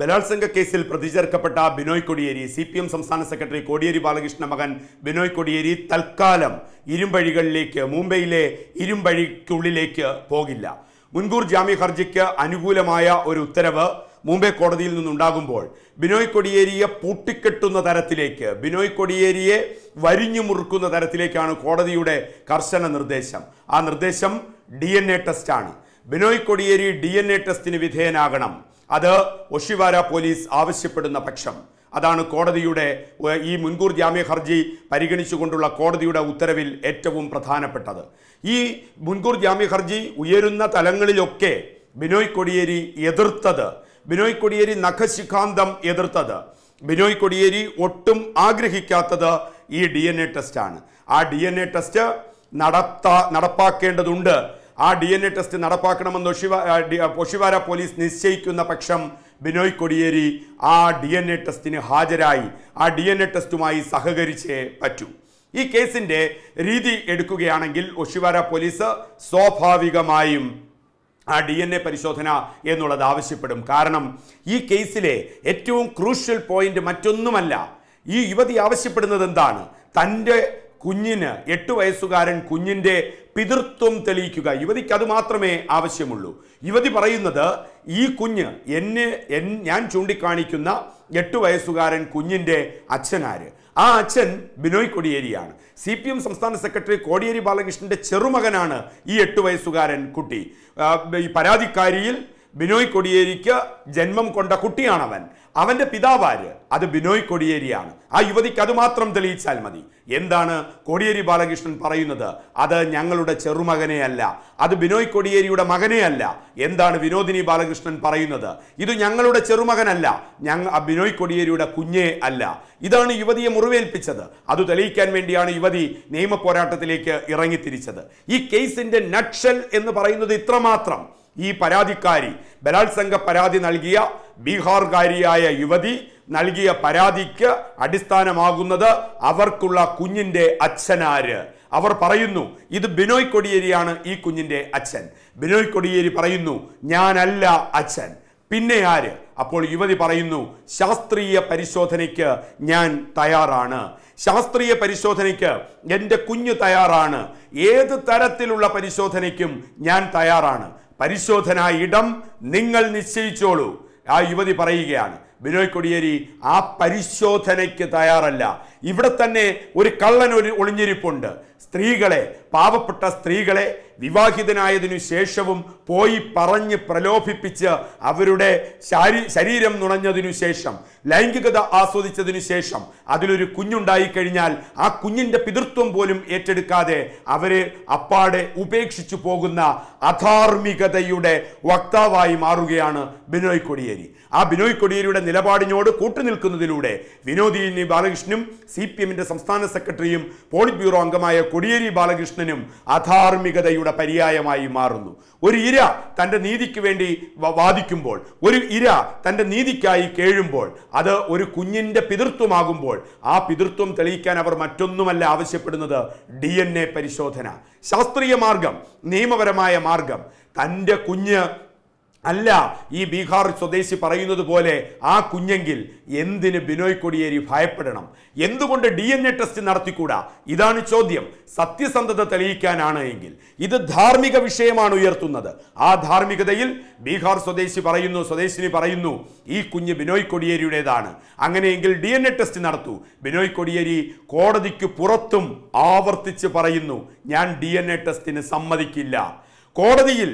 ബലാത്സംഗ കേസിൽ പ്രതി ചേർക്കപ്പെട്ട Binoy Kodiyeri C P M സംസ്ഥാന സെക്രട്ടറി കോടിയേരി ബാലകൃഷ്ണ മകൻ ബിനോയ് കോടിയേരി തൽക്കാലം ഇരുമ്പഴികളിലേക്ക് മുംബൈയിലെ ഇരുമ്പഴിക്കുള്ളിലേക്ക് പോകില്ല മുൻകൂർ ജാമ്യ ഹർജിക്ക് അനുകൂലമായ ഒരു ഉത്തരവ് മുംബൈ കോടതിയിൽ നിന്നുണ്ടാകുമ്പോൾ ബിനോയ് കൊടിയേരിയെ പൂട്ടിക്കെട്ടുന്ന തരത്തിലേക്ക് ബിനോയ് കൊടിയേരിയെ വരിഞ്ഞു മുറുക്കുന്ന തരത്തിലേക്കാണ് കോടതിയുടെ കർശന നിർദ്ദേശം ആ നിർദ്ദേശം ഡി എൻ എ ടെസ്റ്റാണ് Binoy Kodiyeri D N A ടെസ്റ്റിന് വിധേയനാകണം അത് ഒഷിവാര പോലീസ് ആവശ്യപ്പെടുന്ന പക്ഷം അതാണ് കോടതിയുടെ ഈ മുൻകൂർ ജാമ്യ ഹർജി പരിഗണിച്ചുകൊണ്ടുള്ള കോടതിയുടെ ഉത്തരവിൽ ഏറ്റവും പ്രധാനപ്പെട്ടത് ഈ മുൻകൂർ ജാമ്യ ഹർജി ഉയരുന്ന തലങ്ങളിലൊക്കെ ബിനോയ് കൊടിയേരി എതിർത്തത് ബിനോയ് കൊടിയേരി നഖശിഖാന്തം എതിർത്തത് ബിനോയ് കൊടിയേരി ഒട്ടും ആഗ്രഹിക്കാത്തത് ഈ ഡി എൻ എ ടെസ്റ്റാണ് ആ ഡി എൻ എ ടെസ്റ്റ് നടത്ത നടപ്പാക്കേണ്ടതുണ്ട് ആ ഡി എൻ എ ടെസ്റ്റ് നടപ്പാക്കണമെന്ന് ഒഷിവാര പോലീസ് നിശ്ചയിക്കുന്ന പക്ഷം ബിനോയ് കൊടിയേരി ആ ഡി എൻ എ ടെസ്റ്റിന് ഹാജരായി ആ ഡി എൻ എ ടെസ്റ്റുമായി സഹകരിച്ചേ പറ്റൂ ഈ കേസിൻ്റെ രീതി എടുക്കുകയാണെങ്കിൽ ഒഷിവാര പോലീസ് സ്വാഭാവികമായും ആ ഡി എൻ എ പരിശോധന എന്നുള്ളത് ആവശ്യപ്പെടും കാരണം ഈ കേസിലെ ഏറ്റവും ക്രൂഷ്യൽ പോയിന്റ് മറ്റൊന്നുമല്ല ഈ യുവതി ആവശ്യപ്പെടുന്നത് എന്താണ് തൻ്റെ കുഞ്ഞിന് എട്ട് വയസ്സുകാരൻ കുഞ്ഞിൻ്റെ പിതൃത്വം തെളിയിക്കുക യുവതിക്ക് അത് മാത്രമേ ആവശ്യമുള്ളൂ യുവതി പറയുന്നത് ഈ കുഞ്ഞ് എന്നെ എൻ ഞാൻ ചൂണ്ടിക്കാണിക്കുന്ന എട്ട് വയസ്സുകാരൻ കുഞ്ഞിൻ്റെ അച്ഛനാര് ആ അച്ഛൻ ബിനോയ് കൊടിയേരിയാണ് സി പി എം സംസ്ഥാന സെക്രട്ടറി കോടിയേരി ബാലകൃഷ്ണൻ്റെ ചെറുമകനാണ് ഈ എട്ട് വയസ്സുകാരൻ കുട്ടി ഈ പരാതിക്കാരിയിൽ ബിനോയ് കൊടിയേരിക്ക് ജന്മം കൊണ്ട കുട്ടിയാണവൻ അവൻ്റെ പിതാവാര് അത് ബിനോയ് കൊടിയേരിയാണ് ആ യുവതിക്ക് അതുമാത്രം തെളിയിച്ചാൽ മതി എന്താണ് കോടിയേരി ബാലകൃഷ്ണൻ പറയുന്നത് അത് ഞങ്ങളുടെ ചെറുമകനെ അല്ല അത് ബിനോയ് കൊടിയേരിയുടെ മകനെ അല്ല എന്താണ് വിനോദിനി ബാലകൃഷ്ണൻ പറയുന്നത് ഇത് ഞങ്ങളുടെ ചെറുമകനല്ല ആ ബിനോയ് കൊടിയേരിയുടെ കുഞ്ഞേ അല്ല ഇതാണ് യുവതിയെ മുറിവേൽപ്പിച്ചത് അത് തെളിയിക്കാൻ വേണ്ടിയാണ് യുവതി നിയമ പോരാട്ടത്തിലേക്ക് ഇറങ്ങിത്തിരിച്ചത് ഈ കേസിന്റെ നക്ഷൽ എന്ന് പറയുന്നത് ഇത്രമാത്രം ഈ പരാതിക്കാരി ബലാത്സംഗ പരാതി നൽകിയ ബീഹാർകാരിയായ യുവതി നൽകിയ പരാതിക്ക് അടിസ്ഥാനമാകുന്നത് അവർക്കുള്ള കുഞ്ഞിൻ്റെ അച്ഛനാര് അവർ പറയുന്നു ഇത് ബിനോയ് കൊടിയേരിയാണ് ഈ കുഞ്ഞിൻ്റെ അച്ഛൻ ബിനോയ് കൊടിയേരി പറയുന്നു ഞാനല്ല അച്ഛൻ പിന്നെ ആര് അപ്പോൾ യുവതി പറയുന്നു ശാസ്ത്രീയ പരിശോധനയ്ക്ക് ഞാൻ തയ്യാറാണ് ശാസ്ത്രീയ പരിശോധനയ്ക്ക് എൻ്റെ കുഞ്ഞ് തയ്യാറാണ് ഏത് തരത്തിലുള്ള പരിശോധനയ്ക്കും ഞാൻ തയ്യാറാണ് പരിശോധനാ ഇടം നിങ്ങൾ നിശ്ചയിച്ചോളൂ ആ യുവതി പറയുകയാണ് ബിനോയ് കൊടിയേരി ആ പരിശോധനയ്ക്ക് തയ്യാറല്ല ഇവിടെ തന്നെ ഒരു കള്ളൻ ഒരു ഒളിഞ്ഞിരിപ്പുണ്ട് സ്ത്രീകളെ പാവപ്പെട്ട സ്ത്രീകളെ വിവാഹിതനായതിനു ശേഷവും പോയി പറഞ്ഞ് പ്രലോഭിപ്പിച്ച് അവരുടെ ശാരീ ശരീരം നുണഞ്ഞതിനു ശേഷം ലൈംഗികത ആസ്വദിച്ചതിനു ശേഷം അതിലൊരു കുഞ്ഞുണ്ടായിക്കഴിഞ്ഞാൽ ആ കുഞ്ഞിൻ്റെ പിതൃത്വം പോലും ഏറ്റെടുക്കാതെ അവരെ അപ്പാടെ ഉപേക്ഷിച്ചു പോകുന്ന അധാർമികതയുടെ വക്താവായി മാറുകയാണ് ബിനോയ് കൊടിയേരി ആ ബിനോയ് കൊടിയേരിയുടെ നിലപാടിനോട് കൂട്ടുനിൽക്കുന്നതിലൂടെ വിനോദിനി ബാലകൃഷ്ണനും സി പി എമ്മിന്റെ സംസ്ഥാന സെക്രട്ടറിയും പോളിറ്റ് ബ്യൂറോ അംഗമായ കൊടിയേരി ബാലകൃഷ്ണനും അധാർമികതയുടെ പര്യായമായി മാറുന്നു ഒരു ഇര തൻ്റെ നീതിക്ക് വേണ്ടി വാദിക്കുമ്പോൾ ഒരു ഇര തൻ്റെ നീതിക്കായി കേഴുമ്പോൾ അത് ഒരു കുഞ്ഞിൻ്റെ പിതൃത്വമാകുമ്പോൾ ആ പിതൃത്വം തെളിയിക്കാൻ അവർ മറ്റൊന്നുമല്ല ആവശ്യപ്പെടുന്നത് ഡി പരിശോധന ശാസ്ത്രീയ മാർഗം നിയമപരമായ മാർഗം തൻ്റെ കുഞ്ഞ് അല്ല ഈ ബീഹാർ സ്വദേശി പറയുന്നത് പോലെ ആ കുഞ്ഞെങ്കിൽ എന്തിന് ബിനോയ് കൊടിയേരി ഭയപ്പെടണം എന്തുകൊണ്ട് ഡി എൻ എ ടെസ്റ്റ് നടത്തിക്കൂടാ ഇതാണ് ചോദ്യം സത്യസന്ധത തെളിയിക്കാനാണ് എങ്കിൽ ഇത് ധാർമ്മിക വിഷയമാണ് ഉയർത്തുന്നത് ആ ധാർമ്മികതയിൽ ബീഹാർ സ്വദേശി പറയുന്നു സ്വദേശിനി പറയുന്നു ഈ കുഞ്ഞ് ബിനോയ് കൊടിയേരിയുടേതാണ് അങ്ങനെയെങ്കിൽ ഡി എൻ എ ടെസ്റ്റ് നടത്തൂ ബിനോയ് കൊടിയേരി കോടതിക്ക് പുറത്തും ആവർത്തിച്ച് പറയുന്നു ഞാൻ ഡി എൻ എ ടെസ്റ്റിന് സമ്മതിക്കില്ല കോടതിയിൽ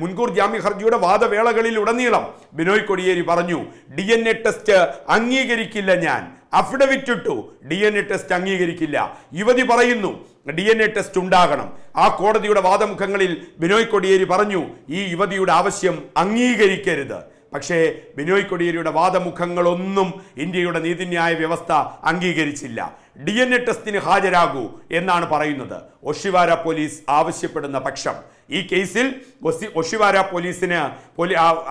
മുൻകൂർ ജാമ്യ ഹർജിയുടെ വാദവേളകളിൽ ഉടനീളം ബിനോയ് കൊടിയേരി പറഞ്ഞു ഡി എൻ എ ടെസ്റ്റ് അംഗീകരിക്കില്ല ഞാൻ അഫിഡവിറ്റ് ഇട്ടു ഡി എൻ എ ടെസ്റ്റ് അംഗീകരിക്കില്ല യുവതി പറയുന്നു ഡി എൻ എ ടെസ്റ്റ് ഉണ്ടാകണം ആ കോടതിയുടെ വാദമുഖങ്ങളിൽ ബിനോയ് കൊടിയേരി പറഞ്ഞു ഈ യുവതിയുടെ ആവശ്യം അംഗീകരിക്കരുത് പക്ഷേ ബിനോയ് കൊടിയേരിയുടെ വാദമുഖങ്ങളൊന്നും ഇന്ത്യയുടെ നീതിന്യായ വ്യവസ്ഥ അംഗീകരിച്ചില്ല ഡി എൻ എ ടെസ്റ്റിന് ഹാജരാകൂ എന്നാണ് പറയുന്നത് ഒഷിവാര പോലീസ് ആവശ്യപ്പെടുന്ന പക്ഷം ഈ കേസിൽ ഒഷിവാര പോലീസിന്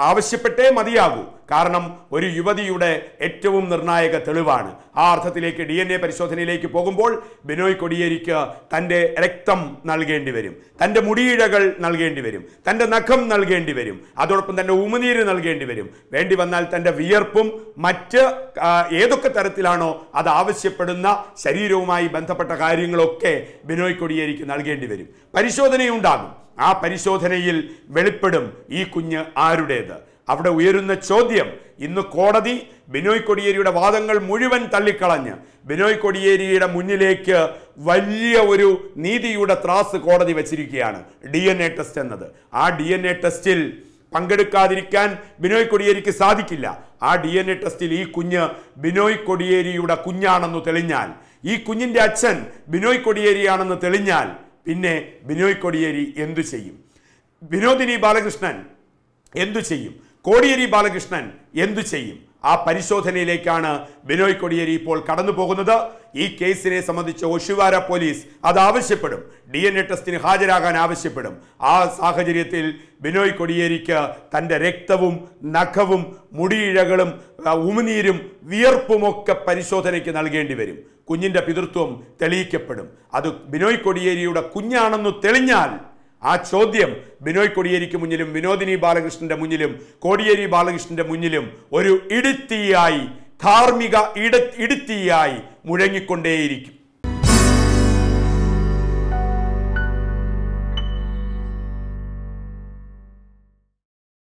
ആവശ്യപ്പെട്ടേ മതിയാകൂ കാരണം ഒരു യുവതിയുടെ ഏറ്റവും നിർണായക തെളിവാണ് ആ അർത്ഥത്തിലേക്ക് ഡി എൻ എ പരിശോധനയിലേക്ക് പോകുമ്പോൾ ബിനോയ് കൊടിയേരിക്ക് തൻ്റെ രക്തം നൽകേണ്ടി വരും തൻ്റെ മുടിയിഴകൾ നൽകേണ്ടി വരും തൻ്റെ നഖം നൽകേണ്ടി വരും അതോടൊപ്പം തൻ്റെ ഉമിനീര് നൽകേണ്ടി വരും വേണ്ടി വന്നാൽ തൻ്റെ വിയർപ്പും മറ്റ് ഏതൊക്കെ തരത്തിലാണോ അത് ആവശ്യപ്പെടുന്ന ശരീരവുമായി ബന്ധപ്പെട്ട കാര്യങ്ങളൊക്കെ ബിനോയ് കൊടിയേരിക്ക് നൽകേണ്ടി വരും പരിശോധനയുണ്ടാകും ആ പരിശോധനയിൽ വെളിപ്പെടും ഈ കുഞ്ഞ് ആരുടേത് അവിടെ ഉയരുന്ന ചോദ്യം ഇന്ന് കോടതി ബിനോയ് കൊടിയേരിയുടെ വാദങ്ങൾ മുഴുവൻ തള്ളിക്കളഞ്ഞ് ബിനോയ് കൊടിയേരിയുടെ മുന്നിലേക്ക് വലിയ ഒരു നീതിയുടെ ത്രാസ് കോടതി വച്ചിരിക്കുകയാണ് ഡി എൻ എ ടെസ്റ്റ് എന്നത് ആ ഡി എൻ എ ടെസ്റ്റിൽ പങ്കെടുക്കാതിരിക്കാൻ ബിനോയ് കൊടിയേരിക്ക് സാധിക്കില്ല ആ ഡി എൻ എ ടെസ്റ്റിൽ ഈ കുഞ്ഞ് ബിനോയ് കൊടിയേരിയുടെ കുഞ്ഞാണെന്ന് തെളിഞ്ഞാൽ ഈ കുഞ്ഞിൻ്റെ അച്ഛൻ ബിനോയ് കൊടിയേരിയാണെന്ന് തെളിഞ്ഞാൽ പിന്നെ ബിനോയ് കോടിയേരി എന്തു ചെയ്യും വിനോദിനി ബാലകൃഷ്ണൻ എന്തു ചെയ്യും കോടിയേരി ബാലകൃഷ്ണൻ എന്തു ചെയ്യും ആ പരിശോധനയിലേക്കാണ് ബിനോയ് കൊടിയേരി ഇപ്പോൾ കടന്നു പോകുന്നത് ഈ കേസിനെ സംബന്ധിച്ച് ഒഷിവാര പോലീസ് അത് ആവശ്യപ്പെടും ഡി എൻ എ ടെസ്റ്റിന് ഹാജരാകാൻ ആവശ്യപ്പെടും ആ സാഹചര്യത്തിൽ ബിനോയ് കൊടിയേരിക്ക് തൻ്റെ രക്തവും നഖവും മുടിയിഴകളും ഉമിനീരും വിയർപ്പുമൊക്കെ പരിശോധനയ്ക്ക് നൽകേണ്ടി വരും കുഞ്ഞിൻ്റെ പിതൃത്വം തെളിയിക്കപ്പെടും അത് ബിനോയ് കൊടിയേരിയുടെ കുഞ്ഞാണെന്ന് തെളിഞ്ഞാൽ ആ ചോദ്യം ബിനോയ് കൊടിയേരിക്ക് മുന്നിലും വിനോദിനി ബാലകൃഷ്ണന്റെ മുന്നിലും കോടിയേരി ബാലകൃഷ്ണന്റെ മുന്നിലും ഒരു ഇടുത്തിയായി ധാർമ്മിക ഇട ഇടുത്തിയായി മുഴങ്ങിക്കൊണ്ടേയിരിക്കും